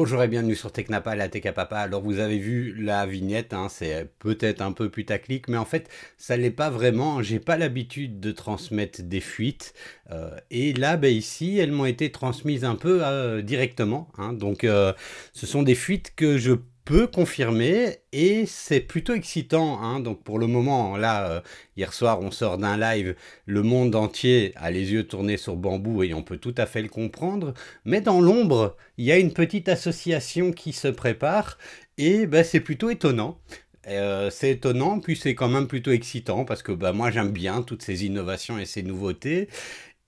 Bonjour et bienvenue sur Technapa, la Techapapa. Alors vous avez vu la vignette, hein, c'est peut-être un peu putaclic, mais en fait ça l'est pas vraiment. J'ai pas l'habitude de transmettre des fuites, euh, et là, ben, ici, elles m'ont été transmises un peu euh, directement. Hein. donc euh, ce sont des fuites que je peut confirmer et c'est plutôt excitant. Hein. Donc pour le moment, là, euh, hier soir, on sort d'un live, le monde entier a les yeux tournés sur Bambou et on peut tout à fait le comprendre. Mais dans l'ombre, il y a une petite association qui se prépare et bah, c'est plutôt étonnant. Euh, c'est étonnant, puis c'est quand même plutôt excitant parce que bah, moi j'aime bien toutes ces innovations et ces nouveautés.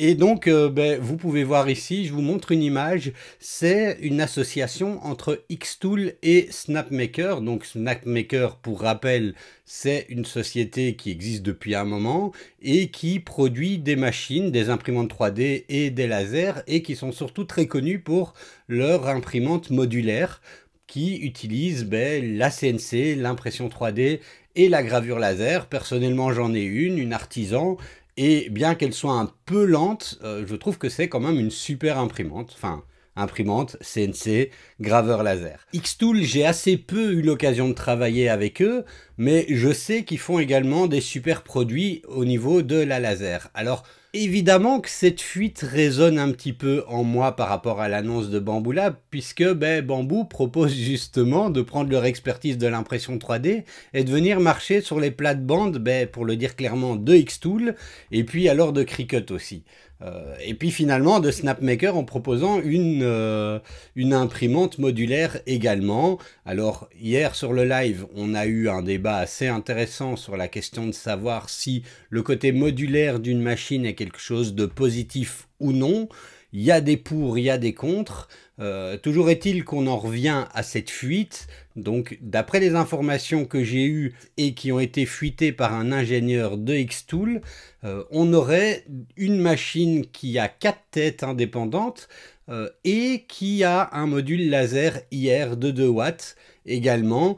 Et donc, euh, ben, vous pouvez voir ici, je vous montre une image, c'est une association entre Xtool et Snapmaker. Donc Snapmaker, pour rappel, c'est une société qui existe depuis un moment et qui produit des machines, des imprimantes 3D et des lasers et qui sont surtout très connues pour leur imprimante modulaire qui utilise ben, la CNC, l'impression 3D et la gravure laser. Personnellement, j'en ai une, une artisan, et bien qu'elle soit un peu lente, euh, je trouve que c'est quand même une super imprimante. Enfin, imprimante, CNC, graveur laser. Xtool, j'ai assez peu eu l'occasion de travailler avec eux, mais je sais qu'ils font également des super produits au niveau de la laser. Alors, Évidemment que cette fuite résonne un petit peu en moi par rapport à l'annonce de Bamboo Lab, puisque ben, Bamboo propose justement de prendre leur expertise de l'impression 3D et de venir marcher sur les plates-bandes, ben, pour le dire clairement, de Xtool, et puis alors de Cricut aussi. Euh, et puis finalement de Snapmaker en proposant une, euh, une imprimante modulaire également. Alors hier sur le live, on a eu un débat assez intéressant sur la question de savoir si le côté modulaire d'une machine est quelque chose de positif ou non. Il y a des pour, il y a des contre. Euh, toujours est-il qu'on en revient à cette fuite. Donc, d'après les informations que j'ai eues et qui ont été fuitées par un ingénieur de X-Tool, euh, on aurait une machine qui a quatre têtes indépendantes euh, et qui a un module laser IR de 2 watts également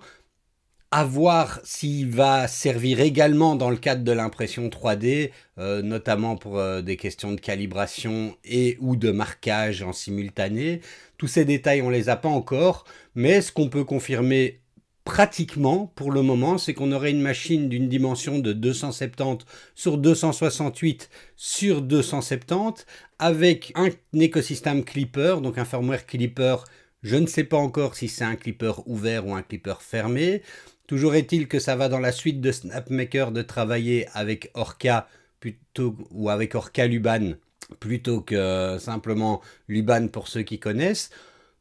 à voir s'il va servir également dans le cadre de l'impression 3D, euh, notamment pour euh, des questions de calibration et ou de marquage en simultané. Tous ces détails, on les a pas encore, mais ce qu'on peut confirmer pratiquement pour le moment, c'est qu'on aurait une machine d'une dimension de 270 sur 268 sur 270 avec un écosystème Clipper, donc un firmware Clipper je ne sais pas encore si c'est un clipper ouvert ou un clipper fermé. Toujours est-il que ça va dans la suite de Snapmaker de travailler avec Orca plutôt ou avec Orca Luban plutôt que simplement Luban pour ceux qui connaissent.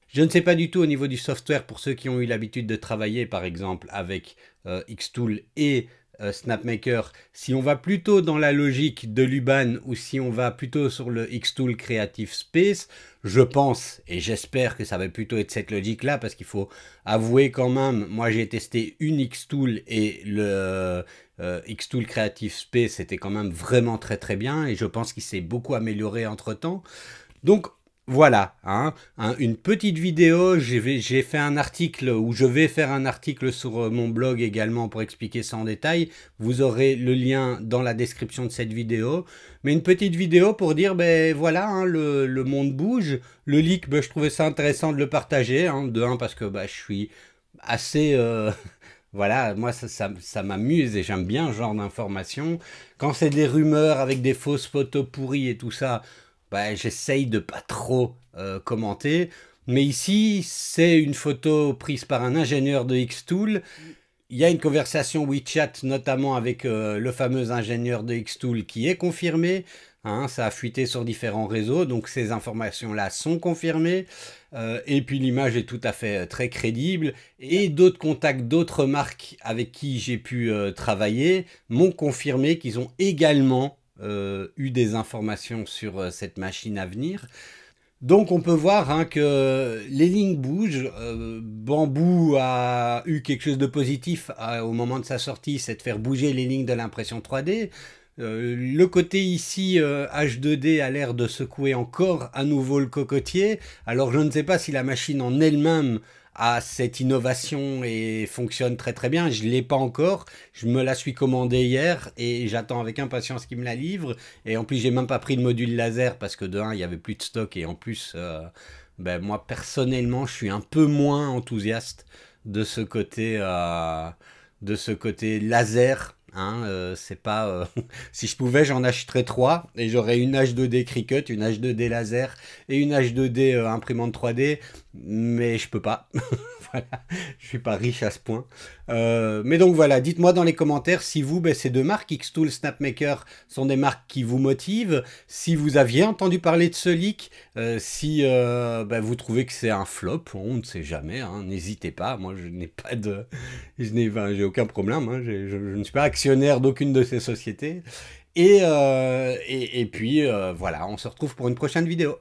Je ne sais pas du tout au niveau du software pour ceux qui ont eu l'habitude de travailler par exemple avec euh, Xtool et euh, SnapMaker, si on va plutôt dans la logique de Luban ou si on va plutôt sur le Xtool Creative Space, je pense et j'espère que ça va plutôt être cette logique-là parce qu'il faut avouer quand même, moi j'ai testé une X-Tool et le x euh, Xtool Creative Space était quand même vraiment très très bien et je pense qu'il s'est beaucoup amélioré entre-temps. Donc voilà, hein, hein, une petite vidéo, j'ai fait un article ou je vais faire un article sur euh, mon blog également pour expliquer ça en détail. Vous aurez le lien dans la description de cette vidéo. Mais une petite vidéo pour dire, ben voilà, hein, le, monde bouge. Le leak, ben, je trouvais ça intéressant de le partager. de un, parce que ben, je suis assez... Euh, voilà, moi ça, ça m'amuse et j'aime bien ce genre d'informations. Quand c'est des rumeurs avec des fausses photos pourries et tout ça, bah, j'essaye de pas trop euh, commenter. Mais ici, c'est une photo prise par un ingénieur de Xtool. Il y a une conversation WeChat, notamment avec euh, le fameux ingénieur de Xtool qui est confirmé. Hein. ça a fuité sur différents réseaux, donc ces informations-là sont confirmées. Euh, et puis l'image est tout à fait très crédible. Et d'autres contacts, d'autres marques avec qui j'ai pu travailler m'ont confirmé qu'ils ont également euh, eu des informations sur euh, cette machine à venir. Donc on peut voir hein, que les lignes bougent. Euh, Bambou a eu quelque chose de positif au moment de sa sortie, c'est de faire bouger les lignes de l'impression 3D. le côté ici H2D a l'air de secouer encore à nouveau le cocotier. Alors je ne sais pas si la machine en elle-même à cette innovation et fonctionne très très bien. Je ne l'ai pas encore, je me la suis commandée hier et j'attends avec impatience qu'il me la livre. Et en plus, j'ai même pas pris le module laser parce que de un, il n'y avait plus de stock et en plus, euh, ben, moi personnellement, je suis un peu moins enthousiaste de ce côté, euh, de ce côté laser Hein, euh, c'est pas euh, si je pouvais, j'en achèterais trois et j'aurais une H2D Cricut, une H2D laser et une H2D euh, imprimante 3D, mais je peux pas. voilà, je suis pas riche à ce point. mais donc voilà, dites-moi dans les commentaires si vous, ben, ces deux marques, Xtool, Snapmaker, sont des marques qui vous motivent, si vous aviez entendu parler de ce leak, si ben, vous trouvez que c'est un flop, on ne sait jamais, hein, n'hésitez pas. Moi, je n'ai pas de, je n'ai, j'ai aucun problème, hein, je, je ne suis pas d'aucune de ces sociétés. Et, euh, et, et puis euh, voilà, on se retrouve pour une prochaine vidéo.